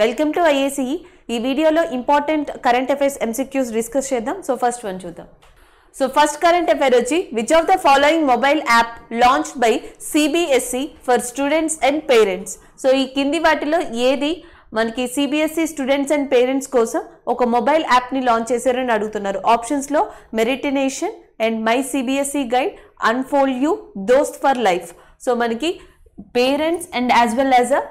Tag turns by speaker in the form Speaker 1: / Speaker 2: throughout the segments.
Speaker 1: Welcome to IAC ఈ వీడియోలో important current affairs MCQs discuss చేద్దాం సో ఫస్ట్ వన్ చూద్దాం సో ఫస్ట్ కరెంట్ అఫైర్ వచ్చి which of the following mobile app launch by CBSE for students and parents so ఈ కింది వాటిలో ఏది మనకి సిబిఎస్ఈ స్టూడెంట్స్ అండ్ పేరెంట్స్ కోసం ఒక మొబైల్ యాప్ని లాంచ్ చేశారని అడుగుతున్నారు ఆప్షన్స్లో Meritnation and my CBSE guide unfold you Dost for life so మనకి parents and as well as a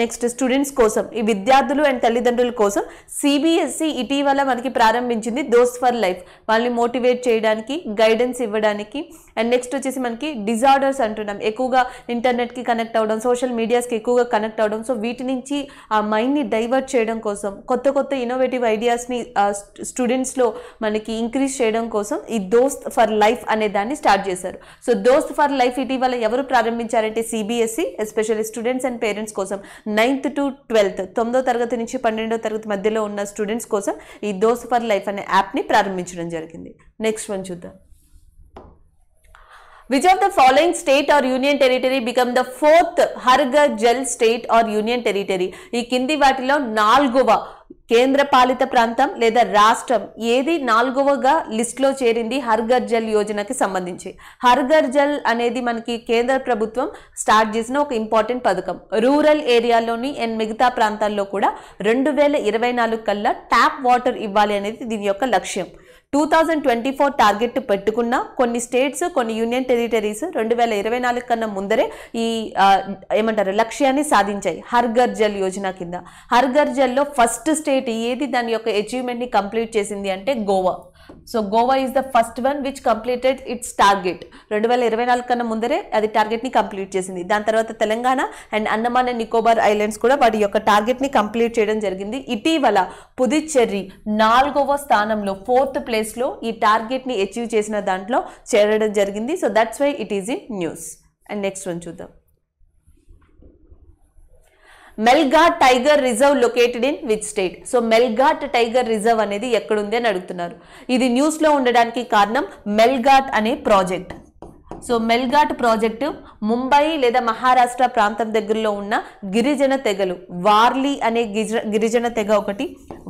Speaker 1: next students కోసం ఈ విద్యార్థులు అండ్ తల్లిదండ్రుల కోసం సిబిఎస్ఈ e ఇటీవల మనకి ప్రారంభించింది దోస్ ఫర్ లైఫ్ వాళ్ళని మోటివేట్ చేయడానికి గైడెన్స్ ఇవ్వడానికి అండ్ నెక్స్ట్ వచ్చేసి మనకి డిజార్డర్స్ అంటున్నాం ఎక్కువగా ఇంటర్నెట్కి కనెక్ట్ అవ్వడం సోషల్ మీడియాస్కి ఎక్కువగా కనెక్ట్ అవ్వడం సో వీటి నుంచి ఆ మైండ్ని డైవర్ట్ చేయడం కోసం కొత్త కొత్త ఇన్నోవేటివ్ ఐడియాస్ని స్టూడెంట్స్లో మనకి ఇంక్రీజ్ చేయడం కోసం ఈ దోస్త్ ఫర్ లైఫ్ అనే దాన్ని స్టార్ట్ చేశారు సో దోస్త్ ఫర్ లైఫ్ ఇటీవల ఎవరు ప్రారంభించారంటే CBSE especially students and parents కోసం నైన్త్ టు ట్వెల్త్ తొమ్మిదో తరగతి నుంచి పన్నెండో తరగతి మధ్యలో ఉన్న స్టూడెంట్స్ కోసం ఈ దోస్ ఫర్ లైఫ్ అనే యాప్ని ప్రారంభించడం జరిగింది నెక్స్ట్ వన్ చూద్దాం which of the following state or union territory become the fourth హర్గ Jal state or union territory ఈ కింది వాటిలో నాలుగవ కేంద్ర పాలిత ప్రాంతం లేదా రాష్ట్రం ఏది నాలుగవగా లిస్ట్లో చేరింది హర్ ఘర్ జల్ యోజనకి సంబంధించి హర్ ఘర్ జల్ అనేది మనకి కేంద్ర ప్రభుత్వం స్టార్ట్ చేసిన ఒక ఇంపార్టెంట్ పథకం రూరల్ ఏరియాలోని అండ్ మిగతా ప్రాంతాల్లో కూడా రెండు వేల ఇరవై నాలుగు కల్లా ట్యాప్ వాటర్ ఇవ్వాలి అనేది దీని యొక్క లక్ష్యం two thousand twenty four target పెట్టుకున్న కొన్ని స్టేట్స్ కొన్ని యూనియన్ టెరిటరీస్ రెండు వేల ఇరవై నాలుగు కన్నా ముందరే ఈ ఏమంటారు లక్ష్యాన్ని సాధించాయి హర్ ఘర్ జల్ యోజన కింద హర్ ఘర్ జల్లో ఫస్ట్ స్టేట్ ఏది దాని యొక్క అచీవ్మెంట్ని కంప్లీట్ చేసింది అంటే Goa so Goa is the first one which completed its target రెండు వేల ఇరవై నాలుగు కన్నా ముందరే అది టార్గెట్ని కంప్లీట్ చేసింది దాని తర్వాత Telangana and Andaman and Nicobar islands కూడా వాటి యొక్క టార్గెట్ని కంప్లీట్ చేయడం జరిగింది ఇటీవల పుదుచ్చేరి నాలుగవ స్థానంలో ఫోర్త్ ప్లేస్లో ఈ టార్గెట్ని అచీవ్ చేసిన దాంట్లో చేరడం జరిగింది so that's why it is in news and next one చూద్దాం Melghat tiger reserve located in which state so Melghat tiger reserve అనేది ఎక్కడుంది అని అడుగుతున్నారు ఇది న్యూస్లో ఉండడానికి కారణం మెల్ఘాట్ అనే project so Melghat project Mumbai లేదా మహారాష్ట్ర ప్రాంతం దగ్గరలో ఉన్న గిరిజన తెగలు వార్లీ అనే గిరిజన తెగ ఒకటి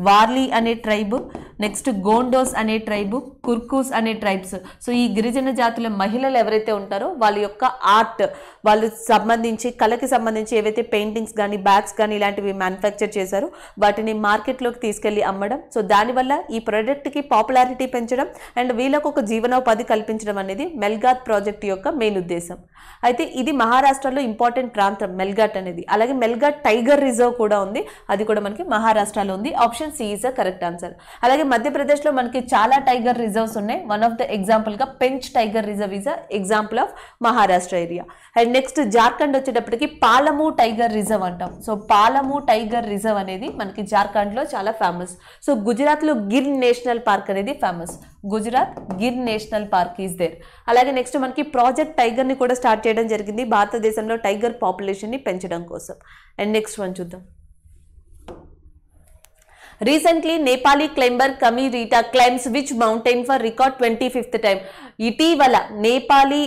Speaker 1: వార్లీ అనే ట్రైబు నెక్స్ట్ గోండోస్ అనే ట్రైబు కుర్కూస్ అనే ట్రైబ్స్ సో ఈ గిరిజన జాతుల మహిళలు ఎవరైతే ఉంటారో వాళ్ళ యొక్క ఆర్ట్ వాళ్ళు సంబంధించి కళకి సంబంధించి ఏవైతే పెయింటింగ్స్ కానీ బ్యాగ్స్ కానీ ఇలాంటివి మ్యానుఫ్యాక్చర్ చేశారో వాటిని మార్కెట్లోకి తీసుకెళ్ళి అమ్మడం సో దానివల్ల ఈ ప్రొడక్ట్కి పాపులారిటీ పెంచడం అండ్ వీళ్ళకు ఒక జీవనోపాధి కల్పించడం అనేది మెల్గాత్ ప్రాజెక్ట్ ప్రాజెక్ట్ యొక్క మెయిన్ ఉద్దేశం అయితే ఇది మహారాష్ట్రలో ఇంపార్టెంట్ ప్రాంతం మెల్ఘాట్ అనేది అలాగే మెల్ఘాట్ టైగర్ రిజర్వ్ కూడా ఉంది అది కూడా మనకి మహారాష్ట్రలో ఉంది option C is a correct answer అలాగే మధ్యప్రదేశ్లో మనకి చాలా టైగర్ రిజర్వ్స్ ఉన్నాయి వన్ ఆఫ్ ద ఎగ్జాంపుల్గా Pench tiger reserve is a example of Maharashtra area and next Jharkhand వచ్చేటప్పటికి పాలము టైగర్ రిజర్వ్ అంటాం సో పాలము టైగర్ రిజర్వ్ అనేది మనకి జార్ఖండ్లో చాలా ఫేమస్ సో గుజరాత్లో గిర్ నేషనల్ పార్క్ అనేది famous Gujarat Gir national park is there అలాగే నెక్స్ట్ మనకి ప్రాజెక్ట్ టైగర్ని కూడా స్టార్ట్ చేయడం జరిగింది భారతదేశంలో టైగర్ పాపులేషన్ని పెంచడం కోసం అండ్ నెక్స్ట్ వన్ చూద్దాం recently Nepali climber Kami Rita climbs which mountain for record twenty fifth time ఇటీవల నేపాలీ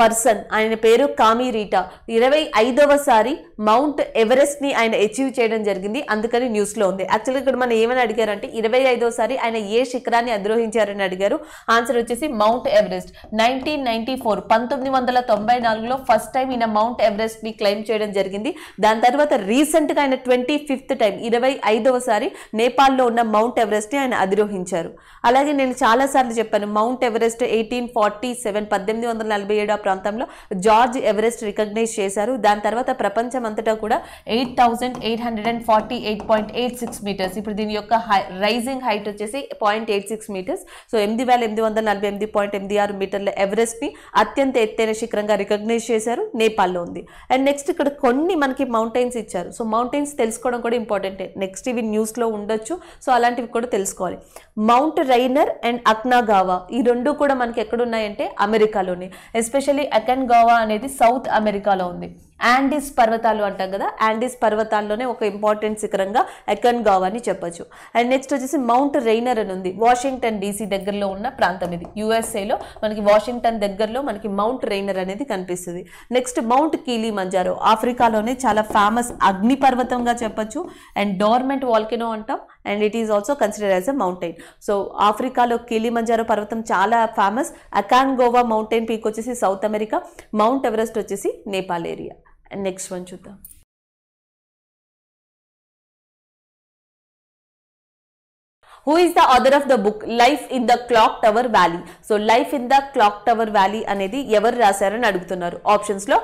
Speaker 1: పర్సన్ ఆయన పేరు కామీ రీటా ఇరవై ఐదవసారి మౌంట్ ఎవరెస్ట్ ని ఆయన అచీవ్ చేయడం జరిగింది అందుకని న్యూస్లో ఉంది యాక్చువల్గా ఇక్కడ మనం ఏమని అడిగారంటే ఇరవై ఐదవసారి ఆయన ఏ శిఖరాన్ని అధిరోహించారని అడిగారు ఆన్సర్ వచ్చేసి Mount Everest nineteen ninety four పంతొమ్మిది వందల తొంభై నాలుగులో ఫస్ట్ టైం ఈయన మౌంట్ ఎవరెస్ట్ ని క్లైమ్ చేయడం జరిగింది దాని తర్వాత రీసెంట్గా ఆయన ట్వంటీ ఫిఫ్త్ టైం ఇరవై ఐదవసారి నేపాల్లో ఉన్న మౌంట్ ఎవరెస్ట్ని ఆయన అధిరోహించారు అలాగే నేను చాలాసార్లు చెప్పాను Mount Everest eighteen forty seven పద్దెనిమిది వందల నలభై ఏడో ప్రాంతంలో జార్జ్ ఎవరెస్ట్ రికగ్నైజ్ చేశారు దాని తర్వాత ప్రపంచమంతటా కూడా eight thousand eight hundred and forty eight point eight six metres ఇప్పుడు దీని యొక్క హై రైజింగ్ హైట్ వచ్చేసి point eight six metres so ఎనిమిది వేల ఎనిమిది వందల నలభై ఎనిమిది పాయింట్ ఎనిమిది ఆరు మీటర్ల ఎవరెస్ట్ని అత్యంత ఎత్తైన శిఖరంగా రికగ్నైజ్ చేశారు నేపాల్లో ఉంది అండ్ నెక్స్ట్ ఇక్కడ కొన్ని మనకి మౌంటైన్స్ ఇచ్చారు సో మౌంటైన్స్ తెలుసుకోవడం కూడా ఇంపార్టెంటే నెక్స్ట్ ఇవి న్యూస్లో ఉండ ఉండొచ్చు సో అలాంటివి కూడా తెలుసుకోవాలి మౌంట్ రైనర్ అండ్ అక్నాగావా ఈ రెండు కూడా మనకి ఎక్కడున్నాయంటే అమెరికాలోనే ఎస్పెషల్లీ గావా అనేది సౌత్ అమెరికాలో ఉంది యాండీస్ పర్వతాలు అంటాం కదా యాండీస్ పర్వతాల్లోనే ఒక ఇంపార్టెంట్ శిఖరంగా ఎకన్గావ్ అని చెప్పొచ్చు అండ్ నెక్స్ట్ వచ్చేసి మౌంట్ రెయినర్ అని ఉంది వాషింగ్టన్ డీసీ దగ్గరలో ఉన్న ప్రాంతం ఇది యుఎస్ఏలో మనకి వాషింగ్టన్ దగ్గరలో మనకి మౌంట్ రెయినర్ అనేది కనిపిస్తుంది నెక్స్ట్ మౌంట్ కీలీ మంజారో ఆఫ్రికాలోనే చాలా ఫేమస్ అగ్ని పర్వతంగా చెప్పొచ్చు అండ్ డోర్మెంట్ వాల్కెనో అంటాం and it is also consider as a mountain so ఆఫ్రికాలో కిలిమంజారో పర్వతం చాలా ఫేమస్ గోవా మౌంటైన్ పీక్ వచ్చేసి సౌత్ అమెరికా మౌంట్ ఎవరెస్ట్ వచ్చేసి Nepal area and next one చూద్దాం who is the author of the book life in the clock tower valley so life in the clock tower valley అనేది ఎవరు రాశారని అడుగుతున్నారు ఆప్షన్స్లో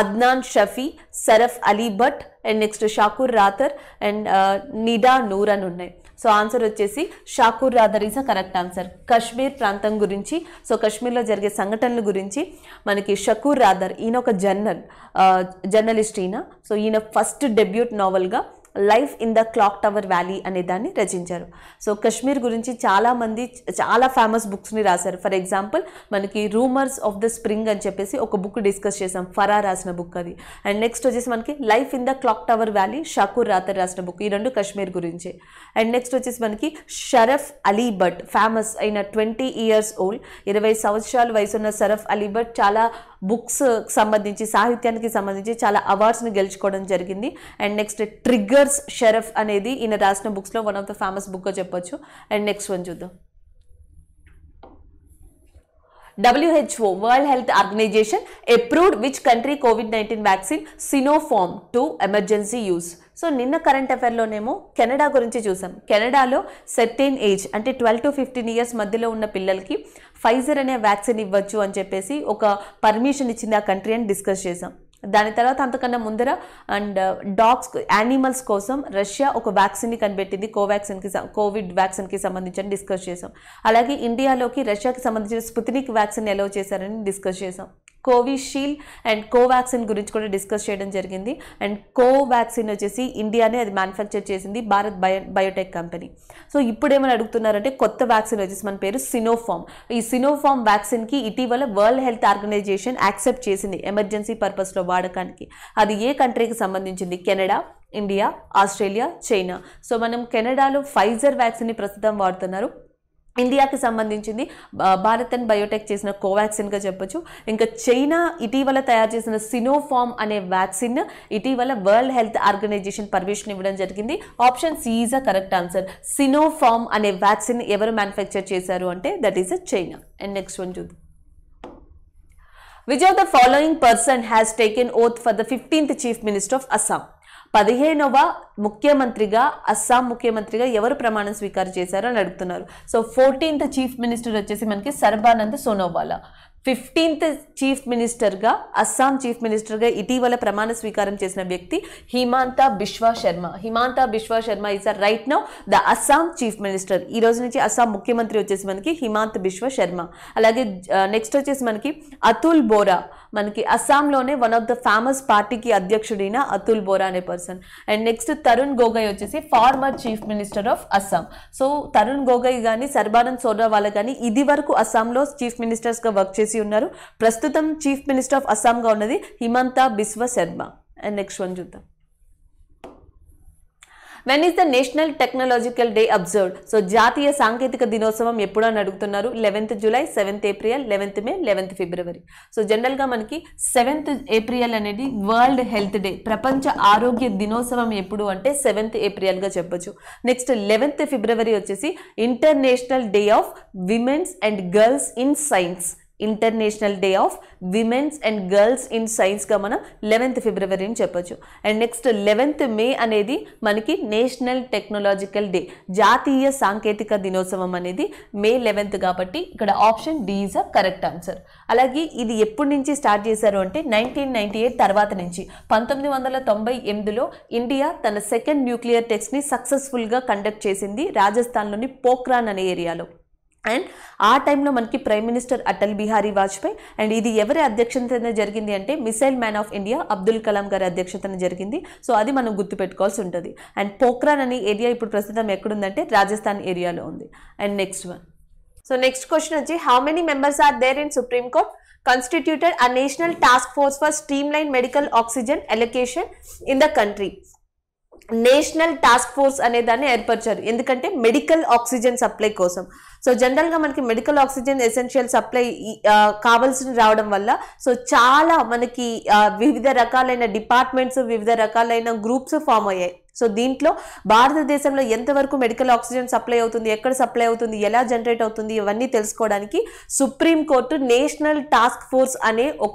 Speaker 1: Adnan Shafi Sharaf Ali Bhat and next Shakoor Rather and uh, Nida Noor అని ఉన్నాయి so answer వచ్చేసి Shakoor Rather is a correct answer Kashmir ప్రాంతం గురించి సో కశ్మీర్లో జరిగే సంఘటనల గురించి మనకి షకూర్ రాధర్ ఈయన ఒక జర్నల్ జర్నలిస్ట్ ఈయన సో ఈయన ఫస్ట్ డెబ్యూట్ నావల్గా life in the clock tower valley అనే దాన్ని రచించారు సో కశ్మీర్ గురించి చాలామంది చాలా ఫేమస్ బుక్స్ని రాశారు ఫర్ ఎగ్జాంపుల్ మనకి రూమర్స్ ఆఫ్ ద స్ప్రింగ్ అని చెప్పేసి ఒక బుక్ డిస్కస్ చేసాం ఫరా రాసిన బుక్ అది అండ్ నెక్స్ట్ వచ్చేసి మనకి life in the clock tower valley Shakoor Rather రాసిన బుక్ ఈ రెండు కశ్మీర్ గురించి అండ్ నెక్స్ట్ వచ్చేసి మనకి షరఫ్ అలీ భట్ ఫేమస్ అయిన ట్వంటీ ఇయర్స్ ఓల్డ్ ఇరవై సంవత్సరాల వయసున్న షరఫ్ అలీ భట్ చాలా బుక్స్ సంబంధించి సాహిత్యానికి సంబంధించి చాలా అవార్డ్స్ని గెలుచుకోవడం జరిగింది అండ్ నెక్స్ట్ ట్రిగ్గర్స్ షెరఫ్ అనేది ఈయన రాసిన బుక్స్లో వన్ ఆఫ్ ద ఫేమస్ బుక్గా చెప్పొచ్చు అండ్ నెక్స్ట్ వన్ చూద్దాం WHO World Health Organization approved which country COVID nineteen vaccine Sinopharm to emergency use so నిన్న కరెంట్ అఫైర్లోనేమో కెనడా గురించి చూసాం కెనడాలో సెర్టీన్ ఏజ్ అంటే ట్వెల్వ్ టు ఫిఫ్టీన్ ఇయర్స్ మధ్యలో ఉన్న పిల్లలకి ఫైజర్ అనే వ్యాక్సిన్ ఇవ్వచ్చు అని చెప్పేసి ఒక పర్మిషన్ ఇచ్చింది ఆ కంట్రీ అని డిస్కస్ చేసాం దాని తర్వాత అంతకన్నా ముందర అండ్ డాగ్స్ యానిమల్స్ కోసం రష్యా ఒక వ్యాక్సిన్ని కనిపెట్టింది కోవాక్సిన్కి కోవిడ్ వ్యాక్సిన్కి సంబంధించి డిస్కస్ చేసాం అలాగే ఇండియాలోకి రష్యాకి సంబంధించిన స్పుత్నిక్ వ్యాక్సిన్ ఎలా చేశారని డిస్కస్ చేసాం కోవిషీల్డ్ అండ్ కోవాక్సిన్ గురించి కూడా డిస్కస్ చేయడం జరిగింది అండ్ కోవాక్సిన్ వచ్చేసి ఇండియానే అది మ్యానుఫ్యాక్చర్ చేసింది Bharat bio biotech company so ఇప్పుడు ఏమని అడుగుతున్నారంటే కొత్త వ్యాక్సిన్ వచ్చేసి మన పేరు సినోఫామ్ ఈ సినోఫామ్ వ్యాక్సిన్కి ఇటీవల వరల్డ్ హెల్త్ ఆర్గనైజేషన్ యాక్సెప్ట్ చేసింది ఎమర్జెన్సీ పర్పస్లో వాడకానికి అది ఏ కంట్రీకి సంబంధించింది Canada India Australia China so మనం కెనడాలో ఫైజర్ వ్యాక్సిన్ని ప్రస్తుతం వాడుతున్నారు ఇండియాకి సంబంధించింది భారత్ అండ్ బయోటెక్ చేసిన కోవాక్సిన్గా చెప్పొచ్చు ఇంకా చైనా ఇటీవల తయారు చేసిన సినోఫామ్ అనే వ్యాక్సిన్ ఇటీవల వరల్డ్ హెల్త్ ఆర్గనైజేషన్ పర్మిషన్ ఇవ్వడం జరిగింది option C is a correct answer Sinopharm అనే వ్యాక్సిన్ ఎవరు మ్యానుఫ్యాక్చర్ చేశారు అంటే that is a China and next one చూద్దాం which of the following person has taken oath for the fifteenth chief minister of Assam పదిహేనవ ముఖ్యమంత్రిగా అస్సాం ముఖ్యమంత్రిగా ఎవరు ప్రమాణం స్వీకారం చేశారో అని అడుగుతున్నారు సో ఫోర్టీన్త్ చీఫ్ మినిస్టర్ వచ్చేసి మనకి సర్బానంద్ సోనోవాల ఫిఫ్టీన్త్ చీఫ్ మినిస్టర్గా అస్సాం చీఫ్ మినిస్టర్గా ఇటీవల ప్రమాణ స్వీకారం చేసిన వ్యక్తి Himanta Biswa Sarma Himanta Biswa Sarma is are right now the Assam chief minister ఈ రోజు నుంచి అస్సాం ముఖ్యమంత్రి వచ్చేసి మనకి హిమాంత్ బిశ్వ శర్మ అలాగే నెక్స్ట్ వచ్చేసి మనకి అతుల్ బోరా మనకి అస్సాంలోనే వన్ ఆఫ్ ద ఫేమస్ పార్టీకి అధ్యక్షుడైన అతుల్ బోరా అనే person and next Tarun Gogoi వచ్చేసి former chief minister of Assam so Tarun Gogoi కానీ సర్బానంద్ సోనోవాల్ కానీ ఇది వరకు అస్సాంలో చీఫ్ మినిస్టర్స్గా వర్క్ చేసి ఉన్నారు ప్రస్తుతం చీఫ్ మినిస్టర్ ఆఫ్ అస్సాంగా ఉన్నది Himanta Biswa Sarma and next one చూద్దాం when is the national technological day observed so జాతీయ సాంకేతిక దినోత్సవం ఎప్పుడో అని అడుగుతున్నారు eleventh July seventh April eleventh May eleventh February so జనరల్గా మనకి సెవెంత్ ఏప్రిల్ అనేది వరల్డ్ హెల్త్ డే ప్రపంచ ఆరోగ్య దినోత్సవం ఎప్పుడు అంటే సెవెంత్ ఏప్రిల్గా చెప్పొచ్చు నెక్స్ట్ లెవెన్త్ ఫిబ్రవరి వచ్చేసి international day of womens and girls in science international day of womens and girls in సైన్స్గా మనం లెవెన్త్ ఫిబ్రవరి అని చెప్పొచ్చు అండ్ నెక్స్ట్ లెవెన్త్ మే అనేది మనకి నేషనల్ టెక్నాలజికల్ డే జాతీయ సాంకేతిక దినోత్సవం అనేది మే లెవెన్త్ కాబట్టి ఇక్కడ option D is a correct answer అలాగే ఇది ఎప్పటి నుంచి స్టార్ట్ చేశారు అంటే నైన్టీన్ నైన్టీ ఎయిట్ తర్వాత నుంచి పంతొమ్మిది వందల తొంభై ఎనిమిదిలో ఇండియా తన సెకండ్ న్యూక్లియర్ టెస్ట్ని సక్సెస్ఫుల్గా కండక్ట్ చేసింది రాజస్థాన్లోని పోక్రాన్ అనే ఏరియాలో అండ్ ఆ టైంలో మనకి prime minister Atal Bihari Vajpayee and ఇది ఎవరి అధ్యక్షతన జరిగింది అంటే missile man of India Abdul Kalam గారి అధ్యక్షతన జరిగింది సో అది మనం గుర్తుపెట్టుకోవాల్సి ఉంటుంది అండ్ పోఖ్రాన్ అనే ఏరియా ఇప్పుడు ప్రస్తుతం ఎక్కడుందంటే రాజస్థాన్ ఏరియాలో ఉంది and next one so next question వచ్చి how many members are there in supreme court a national task force for streamline medical oxygen allocation in the country national task force అనే దాన్ని ఏర్పరిచారు ఎందుకంటే మెడికల్ ఆక్సిజన్ సప్లై కోసం so జనరల్గా మనకి medical oxygen essential supply కావాల్సి రావడం వల్ల సో చాలా మనకి వివిధ రకాలైన డిపార్ట్మెంట్స్ వివిధ రకాలైన గ్రూప్స్ ఫామ్ అయ్యాయి సో దీంట్లో భారతదేశంలో ఎంతవరకు మెడికల్ ఆక్సిజన్ సప్లై అవుతుంది ఎక్కడ సప్లై అవుతుంది ఎలా జనరేట్ అవుతుంది ఇవన్నీ తెలుసుకోవడానికి సుప్రీంకోర్టు నేషనల్ టాస్క్ ఫోర్స్ అనే ఒక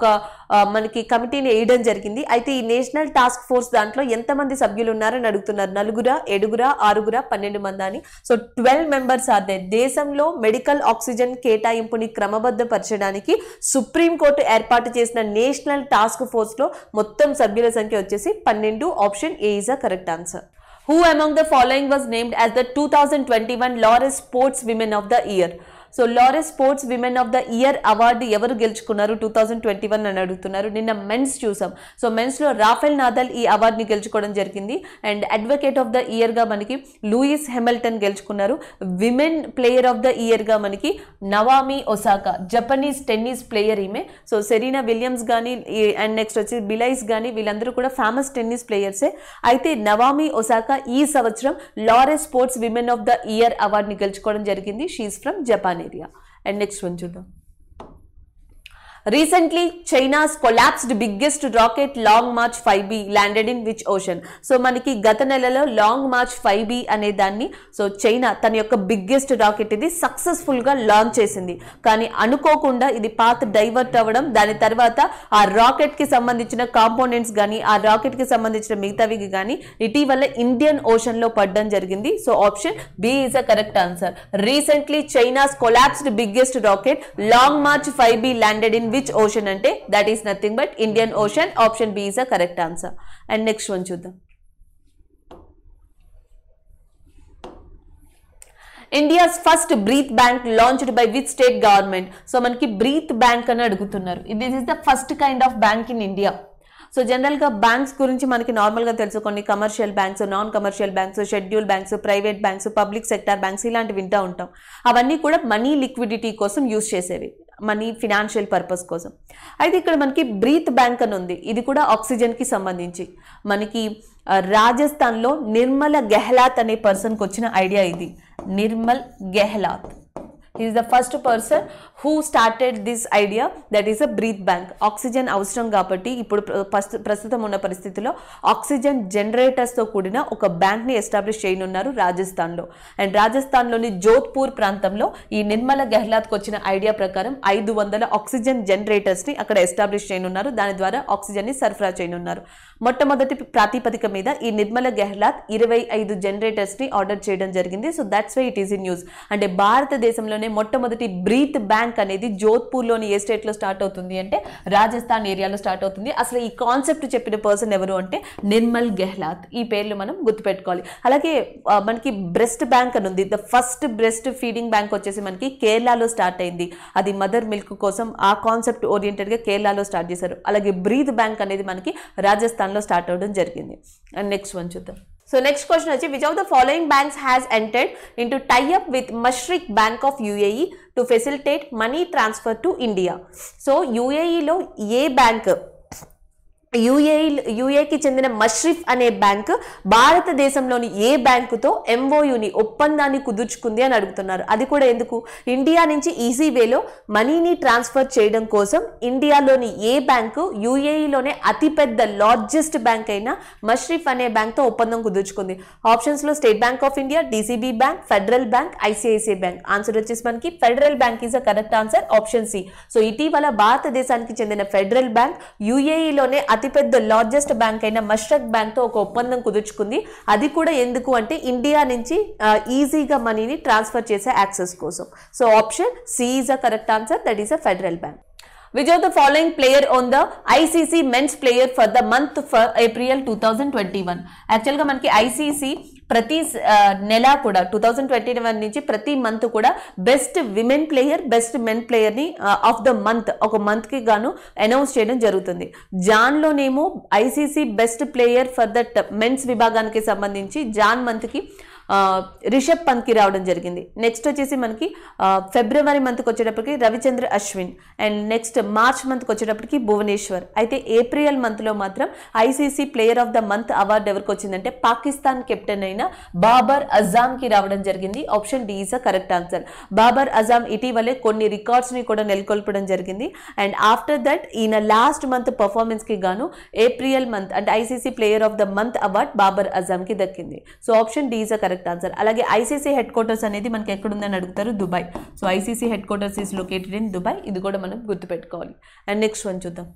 Speaker 1: మనకి కమిటీని వేయడం జరిగింది అయితే ఈ నేషనల్ టాస్క్ ఫోర్స్ దాంట్లో ఎంతమంది సభ్యులు ఉన్నారని అడుగుతున్నారు నలుగురా ఏడుగురా ఆరుగురా పన్నెండు మంది అని so twelve members are they దేశంలో మెడికల్ ఆక్సిజన్ కేటాయింపుని క్రమబద్ధపరచడానికి సుప్రీంకోర్టు ఏర్పాటు చేసిన నేషనల్ టాస్క్ ఫోర్స్లో మొత్తం సభ్యుల సంఖ్య వచ్చేసి పన్నెండు option A is a correct answer answer. Who among the following was named as the 2021 Laurel Sports Women of the Year? So Laureus sports women of the year award ఎవరు గెలుచుకున్నారు two thousand twenty one అని అడుగుతున్నారు నిన్న men's చూసాం so మెన్స్లో Rafael Nadal ఈ అవార్డుని గెలుచుకోవడం జరిగింది అండ్ అడ్వకేట్ ఆఫ్ ద ఇయర్గా మనకి లూయిస్ హెమిల్టన్ గెలుచుకున్నారు విమెన్ ప్లేయర్ ఆఫ్ ద ఇయర్గా మనకి Naomi Osaka Japanese tennis player ఈమె సో సెరీనా విలియమ్స్ కానీ అండ్ నెక్స్ట్ వచ్చి బిలైస్ కానీ వీళ్ళందరూ కూడా ఫేమస్ టెన్నిస్ ప్లేయర్సే అయితే నవామి ఒసాకా ఈ సంవత్సరం Laureus sports women of the year అవార్డుని గెలుచుకోవడం జరిగింది షీఈ్ ఫ్రమ్ జపాన్ दे दिया एंड नेक्स्ट वन चुना recently China's collapsed biggest rocket Long March five B landed in which ocean so మనకి గత నెలలో లాంగ్ మార్చ్ ఫైవ్ బి అనే దాన్ని సో చైనా తన యొక్క బిగ్గెస్ట్ రాకెట్ ఇది సక్సెస్ఫుల్గా లాంచ్ చేసింది కానీ అనుకోకుండా ఇది పాత డైవర్ట్ అవ్వడం దాని తర్వాత ఆ రాకెట్కి సంబంధించిన కాంపోనెంట్స్ కానీ ఆ రాకెట్కి సంబంధించిన మిగతావి కానీ ఇటీవల ఇండియన్ ఓషన్లో పడడం జరిగింది so option B is a correct answer recently China's collapsed biggest rocket Long March five B landed in which ocean అంటే that is nothing but Indian Ocean option B is a correct answer and next one చూద్దాం India's first breath bank launched by which state government so మనకి breath bank అని అడుగుతున్నారు this is the first kind of bank in India so జనరల్గా banks గురించి మనకి నార్మల్గా తెలుసు కొన్ని commercial banks non commercial banks schedule banks private banks public sector banks ఇలాంటివి వింటూ ఉంటాం అవన్నీ కూడా మనీ లిక్విడిటీ కోసం యూస్ చేసేవి మనీ ఫినాన్షియల్ పర్పస్ కోసం అయితే ఇక్కడ మనకి బ్రీత్ బ్యాంక్ అని ఉంది ఇది కూడా ఆక్సిజన్కి సంబంధించి మనకి రాజస్థాన్లో నిర్మల గెహ్లాత్ అనే పర్సన్కి వచ్చిన ఐడియా ఇది Nirmal Gehlot is the first person who started this idea that is a breath bank oxygen అవసరం కాబట్టి ఇప్పుడు ప్రస్తుతం ఉన్న పరిస్థితిలో ఆక్సిజన్ జనరేటర్స్తో కూడిన ఒక బ్యాంక్ని ఎస్టాబ్లిష్ చేయనున్నారు రాజస్థాన్లో అండ్ రాజస్థాన్లోని జోధ్పూర్ ప్రాంతంలో ఈ నిర్మల గెహ్లాత్కి వచ్చిన ఐడియా ప్రకారం ఐదు వందల ఆక్సిజన్ జనరేటర్స్ని అక్కడ ఎస్టాబ్లిష్ చేయనున్నారు దాని ద్వారా ఆక్సిజన్ని సరఫరా చేయనున్నారు మొట్టమొదటి ప్రాతిపదిక మీద ఈ నిర్మల గెహ్లాత్ ఇరవై ఐదు జనరేటర్స్ని ఆర్డర్ చేయడం జరిగింది so that's why it is in news అంటే భారతదేశంలోనే దేశంలోనే మొట్టమొదటి బ్రీత్ బ్యాంక్ అనేది జోధ్పూర్లోని ఏ స్టేట్లో స్టార్ట్ అవుతుంది అంటే రాజస్థాన్ ఏరియాలో స్టార్ట్ అవుతుంది అసలు ఈ కాన్సెప్ట్ చెప్పిన పర్సన్ ఎవరు అంటే నిర్మల్ గెహ్లాత్ ఈ పేర్లు మనం గుర్తుపెట్టుకోవాలి అలాగే మనకి బ్రెస్ట్ బ్యాంక్ అని ఉంది the first breast feeding bank వచ్చేసి మనకి కేరళలో స్టార్ట్ అయింది అది మదర్ మిల్క్ కోసం ఆ కాన్సెప్ట్ ఓరియంటెడ్గా కేరళలో స్టార్ట్ చేశారు అలాగే బ్రీత్ బ్యాంక్ అనేది మనకి రాజస్థాన్లో స్టార్ట్ అవ్వడం జరిగింది అండ్ నెక్స్ట్ వన్ చూద్దాం So next question is which of the following banks has entered into tie-up with Mashriq Bank of UAE to facilitate money transfer to India. So UAE lo A bank UA యుఏకి చెందిన Mashreq అనే bank భారతదేశంలోని ఏ బ్యాంకుతో ఎంఓయుని ఒప్పందాన్ని కుదుర్చుకుంది అని అడుగుతున్నారు అది కూడా ఎందుకు ఇండియా నుంచి ఈజీ వేలో మనీని ట్రాన్స్ఫర్ చేయడం కోసం ఇండియాలోని ఏ బ్యాంకు యుఏఈలోనే అతిపెద్ద లార్జెస్ట్ బ్యాంక్ అయిన మష్రిఫ్ అనే బ్యాంక్తో ఒప్పందం కుదుర్చుకుంది ఆప్షన్స్లో State Bank of India DCB Bank Federal Bank ICICI Bank answer వచ్చేసి మనకి Federal Bank is a correct answer option C so ఇటీవల భారతదేశానికి చెందిన ఫెడరల్ బ్యాంక్ యుఏఈలోనే అతి అతిపెద్ద లార్జెస్ట్ బ్యాంక్ అయిన మష్రక్ బ్యాంక్తో ఒక ఒప్పందం కుదుర్చుకుంది అది కూడా ఎందుకు అంటే ఇండియా నుంచి ఈజీగా మనీని ట్రాన్స్ఫర్ చేసే యాక్సెస్ కోసం so option C is a correct answer that is a Federal Bank the following player the the ICC men's player for the month for April two for twenty one యాక్చువల్గా మనకి ICC ప్రతి నెల కూడా two thousand twenty one నుంచి ప్రతి month కూడా best women player best men ప్లేయర్ని of the month ఒక మంత్కి గాను అనౌన్స్ చేయడం జరుగుతుంది జాన్లోనేమో ICC best player for the men's విభాగానికి సంబంధించి జాన్ మంత్కి రిషబ్ పంత్కి రావడం జరిగింది నెక్స్ట్ వచ్చేసి మనకి ఫిబ్రవరి మంత్కి వచ్చేటప్పటికి Ravichandra Ashwin and next March మంత్కి వచ్చేటప్పటికి భువనేశ్వర్ అయితే ఏప్రిల్ మంత్లో మాత్రం ICC player of the month award ఎవరికి వచ్చిందంటే పాకిస్తాన్ కెప్టెన్ అయిన బాబర్ అజామ్కి రావడం జరిగింది option D is a correct answer Babar Azam ఇటీవలే కొన్ని రికార్డ్స్ని కూడా నెలకొల్పడం జరిగింది అండ్ ఆఫ్టర్ దట్ ఈయన లాస్ట్ మంత్ పర్ఫార్మెన్స్కి గాను ఏప్రిల్ మంత్ అంటే ICC player of the month award Babar అజామ్కి దక్కింది so option D is a correct correct answer అలాగే ఐసీసీ హెడ్ క్వార్టర్స్ అనేది మనకి ఎక్కడుందని అడుగుతారు Dubai so ICC headquarters is located in Dubai ఇది కూడా మనం గుర్తుపెట్టుకోవాలి అండ్ నెక్స్ట్ వన్ చూద్దాం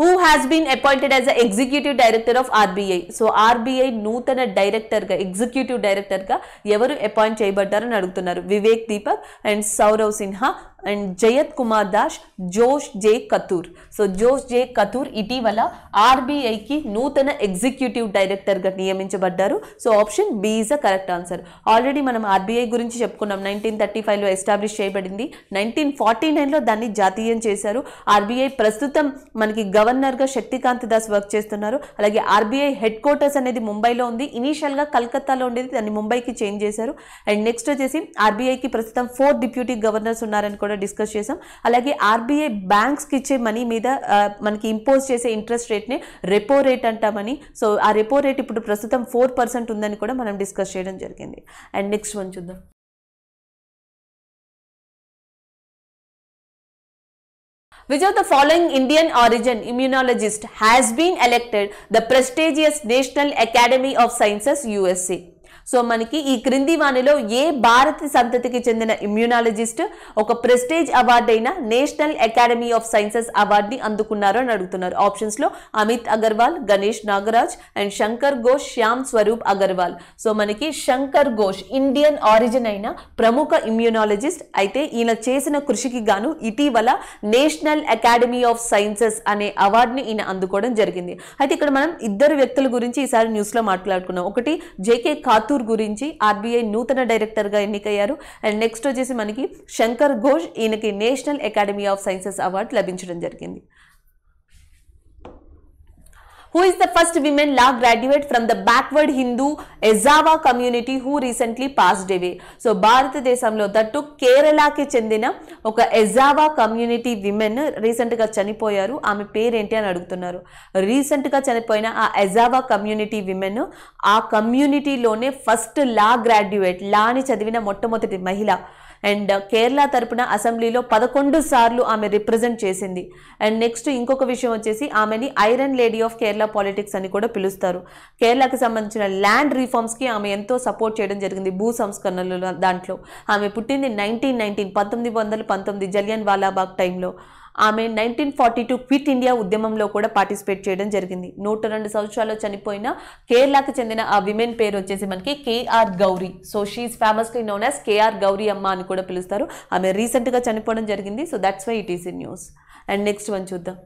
Speaker 1: who has been appointed as a executive director of RBI so RBI నూతన డైరెక్టర్గా ఎగ్జిక్యూటివ్ డైరెక్టర్గా ఎవరు అపాయింట్ చేయబడ్డారని అడుగుతున్నారు Vivek Deepak and Sourav Sinha and Jayant Kumar Das Jose J కతూర్ so జోష్ జే కతూర్ ఇటీవల ఆర్బీఐకి నూతన ఎగ్జిక్యూటివ్ డైరెక్టర్గా నియమించబడ్డారు so option B is a correct answer already మనం ఆర్బీఐ గురించి చెప్పుకున్నాం నైన్టీన్ థర్టీ ఫైవ్లో ఎస్టాబ్లిష్ చేయబడింది నైన్టీన్ ఫార్టీ నైన్లో దాన్ని జాతీయం చేశారు ఆర్బీఐ ప్రస్తుతం మనకి గవర్నర్గా శక్తికాంత్ దాస్ వర్క్ చేస్తున్నారు అలాగే ఆర్బీఐ హెడ్ క్వార్టర్స్ అనేది ముంబైలో ఉంది ఇనీషియల్గా కలకత్తాలో ఉండేది దాన్ని ముంబైకి చేంజ్ చేశారు అండ్ నెక్స్ట్ వచ్చేసి ఆర్బీఐకి ప్రస్తుతం ఫోర్ డిప్యూటీ గవర్నర్స్ ఉన్నారని కూడా కూడా డిస్కస్ చేసాం అలాగే ఆర్బీఐ బ్యాంక్స్కి ఇచ్చే మనీ మీద మనకి ఇంపోజ్ చేసే ఇంట్రెస్ట్ రేట్ని రెపో రేట్ అంటామని సో ఆ రెపో రేట్ ఇప్పుడు ప్రస్తుతం ఫోర్ పర్సెంట్ ఉందని కూడా మనం డిస్కస్ చేయడం జరిగింది అండ్ నెక్స్ట్ వన్ చూద్దాం which of the following Indian origin immunologist has been elected the prestigious National Academy of Sciences USA? So మనకి ఈ క్రింది వాణిలో ఏ భారత సంతతికి చెందిన ఇమ్యూనాలజిస్ట్ ఒక ప్రెస్టేజ్ అవార్డు అయిన నేషనల్ అకాడమీ ఆఫ్ సైన్సెస్ అవార్డుని అందుకున్నారో అని అడుగుతున్నారు ఆప్షన్స్లో అమిత్ అగర్వాల్ గణేష్ నాగరాజ్ అండ్ శంకర్ ఘోష్ శ్యామ్ స్వరూప్ అగర్వాల్ సో మనకి శంకర్ ఘోష్ ఇండియన్ ఆరిజిన్ అయిన ప్రముఖ ఇమ్యూనాలజిస్ట్ అయితే ఈయన చేసిన కృషికి గాను ఇటీవల నేషనల్ అకాడమీ ఆఫ్ సైన్సెస్ అనే అవార్డుని ఈయన అందుకోవడం జరిగింది అయితే ఇక్కడ మనం ఇద్దరు వ్యక్తుల గురించి ఈసారి న్యూస్లో మాట్లాడుకున్నాం ఒకటి జేకే ఖాతూ మాథూర్ గురించి ఆర్బీఐ నూతన డైరెక్టర్గా ఎన్నికయ్యారు అండ్ నెక్స్ట్ వచ్చేసి మనకి శంకర్ ఘోష్ ఈయనకి National Academy of Sciences award లభించడం జరిగింది who is the first women law graduate from the backward Hindu Ezhava community who recently passed away so భారతదేశంలో దట్టు కేరళకి చెందిన ఒక ఎజావా కమ్యూనిటీ విమెన్ రీసెంట్గా చనిపోయారు ఆమె పేరేంటి అని అడుగుతున్నారు రీసెంట్గా చనిపోయిన ఆ ఎజావా కమ్యూనిటీ విమెన్ ఆ కమ్యూనిటీలోనే ఫస్ట్ లా గ్రాడ్యుయేట్ లాని చదివిన మొట్టమొదటి మహిళ అండ్ కేరళ తరపున అసెంబ్లీలో పదకొండు సార్లు ఆమె రిప్రజెంట్ చేసింది అండ్ నెక్స్ట్ ఇంకొక విషయం వచ్చేసి ఆమెని iron lady of Kerala politics అని కూడా పిలుస్తారు కేరళకి సంబంధించిన ల్యాండ్ రిఫార్మ్స్కి ఆమె ఎంతో సపోర్ట్ చేయడం జరిగింది భూ సంస్కరణలు దాంట్లో ఆమె పుట్టింది నైన్టీన్ నైన్టీన్ పంతొమ్మిది వందల పంతొమ్మిది జలియన్ వాలాబాగ్ టైంలో ఆమె nineteen forty two quit India ఉద్యమంలో కూడా పార్టిసిపేట్ చేయడం జరిగింది నూట రెండు సంవత్సరాల్లో చనిపోయిన కేరళకు చెందిన ఆ విమెన్ పేరు వచ్చేసి మనకి KR Gauri so she famously known as KR Gauri Amma అని కూడా పిలుస్తారు ఆమె రీసెంట్గా చనిపోవడం జరిగింది so that's why it is in news and next one చూద్దాం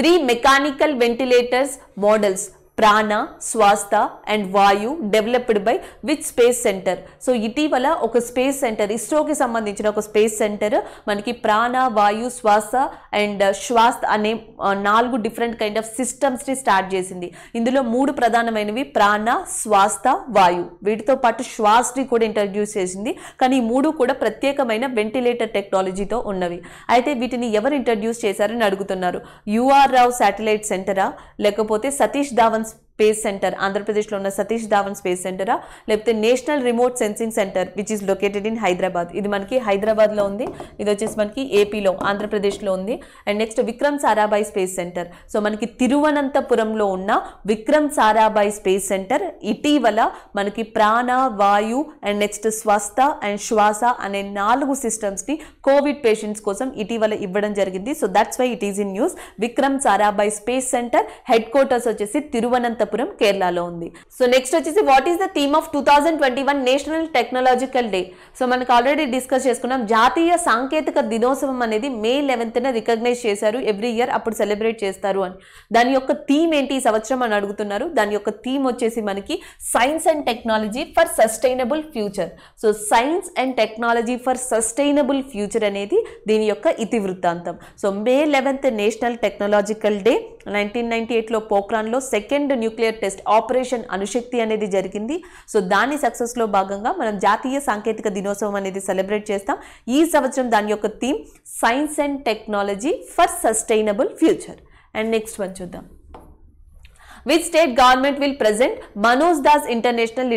Speaker 1: three mechanical ventilators models Prana Swastha and Vayu developed by which space centre so ఇటీవల ఒక స్పేస్ సెంటర్ ఇస్రోకి సంబంధించిన ఒక స్పేస్ సెంటర్ మనకి ప్రాణ వాయు శ్వాస అండ్ శ్వాస్ అనే నాలుగు డిఫరెంట్ కైండ్ ఆఫ్ సిస్టమ్స్ని స్టార్ట్ చేసింది ఇందులో మూడు ప్రధానమైనవి ప్రాణ శ్వాస్థ వాయు వీటితో పాటు శ్వాస్ని కూడా ఇంట్రడ్యూస్ చేసింది కానీ ఈ మూడు కూడా ప్రత్యేకమైన వెంటిలేటర్ టెక్నాలజీతో ఉన్నవి అయితే వీటిని ఎవరు ఇంట్రడ్యూస్ చేశారని అడుగుతున్నారు యుఆర్ రావు శాటిలైట్ సెంటరా లేకపోతే సతీష్ ధావన్ స్పేస్ సెంటర్ ఆంధ్రప్రదేశ్లో ఉన్న సతీష్ ధావన్ స్పేస్ సెంటరా లేకపోతే National Remote Sensing Centre which is located in Hyderabad ఇది మనకి హైదరాబాద్లో ఉంది ఇది వచ్చేసి మనకి ఏపీలో ఆంధ్రప్రదేశ్లో ఉంది and next Vikram Sarabhai space centre so మనకి తిరువనంతపురంలో ఉన్న విక్రమ్ సారాభాయ్ స్పేస్ సెంటర్ ఇటీవల మనకి ప్రాణ వాయు అండ్ నెక్స్ట్ స్వస్థ అండ్ శ్వాస అనే నాలుగు సిస్టమ్స్ని కోవిడ్ పేషెంట్స్ కోసం ఇటీవల ఇవ్వడం జరిగింది so that's why it is in news Vikram Sarabhai space centre headquarters వచ్చేసి తిరువనంతపురం అనంతపురం కేరళలో ఉంది సో నెక్స్ట్ వచ్చేసి what is the theme of two thousand twenty one national technological day so మనకు ఆల్రెడీ డిస్కస్ చేసుకున్నాం జాతీయ సాంకేతిక దినోత్సవం అనేది మే లెవెన్త్న రికగ్నైజ్ చేశారు ఎవ్రీ ఇయర్ అప్పుడు సెలబ్రేట్ చేస్తారు అని దాని యొక్క థీమ్ ఏంటి ఈ సంవత్సరం అని అడుగుతున్నారు దాని యొక్క థీమ్ వచ్చేసి మనకి science and technology for sustainable future so science and technology for sustainable future అనేది దీని యొక్క ఇతివృత్తాంతం so May eleventh national technological day nineteen ninety ఎయిట్లో పోక్రాన్లో సెకండ్ న్యూక్లియర్ టెస్ట్ ఆపరేషన్ అణుశక్తి అనేది జరిగింది సో దాని సక్సెస్లో భాగంగా మనం జాతీయ సాంకేతిక దినోత్సవం అనేది సెలబ్రేట్ చేస్తాం ఈ సంవత్సరం దాని యొక్క theme science and technology for sustainable future and next one చూద్దాం which state government will present Manoj Das international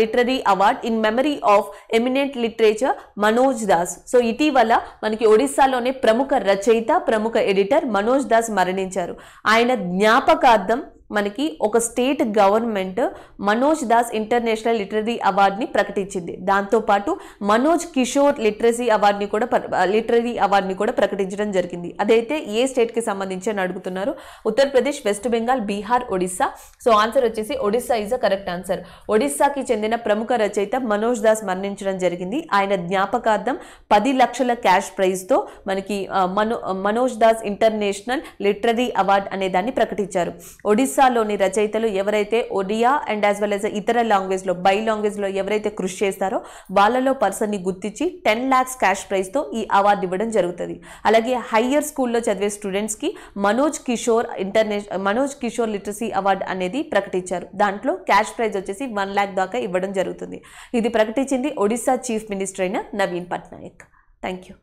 Speaker 1: literary award in memory of eminent literature Manoj Das so ఇటీవల మనకి ఒడిస్సాలోనే ప్రముఖ రచయిత ప్రముఖ ఎడిటర్ మనోజ్ దాస్ మరణించారు ఆయన జ్ఞాపకార్థం మనకి ఒక state government Manoj Das international literary అవార్డుని ప్రకటించింది దాంతోపాటు మనోజ్ కిషోర్ లిటరసీ అవార్డుని కూడా లిటరరీ అవార్డుని కూడా ప్రకటించడం జరిగింది అదైతే ఏ స్టేట్కి సంబంధించి అని అడుగుతున్నారు ఉత్తరప్రదేశ్ వెస్ట్ బెంగాల్ బీహార్ ఒడిస్సా సో ఆన్సర్ వచ్చేసి Odisha is a correct answer ఒడిస్సాకి చెందిన ప్రముఖ రచయిత మనోజ్ దాస్ మరణించడం జరిగింది ఆయన జ్ఞాపకార్థం పది లక్షల క్యాష్ ప్రైజ్తో మనకి Mano Manoj Das international literary award అనే దాన్ని ప్రకటించారు ఒడిస్సా ఒరిస్సాలోని రచయితలు ఎవరైతే Odia and as well as ఇతర లాంగ్వేజ్లో బై లాంగ్వేజ్లో ఎవరైతే కృషి చేస్తారో వాళ్ళలో పర్సన్ని గుర్తించి టెన్ ల్యాక్స్ క్యాష్ ప్రైజ్తో ఈ అవార్డు ఇవ్వడం జరుగుతుంది అలాగే హయ్యర్ స్కూల్లో చదివే స్టూడెంట్స్కి Manoj Kishore international Manoj Kishore literacy award అనేది ప్రకటించారు దాంట్లో క్యాష్ ప్రైజ్ వచ్చేసి వన్ ల్యాక్ దాకా ఇవ్వడం జరుగుతుంది ఇది ప్రకటించింది ఒడిశా చీఫ్ మినిస్టర్ అయిన నవీన్ పట్నాయక్ థ్యాంక్ యూ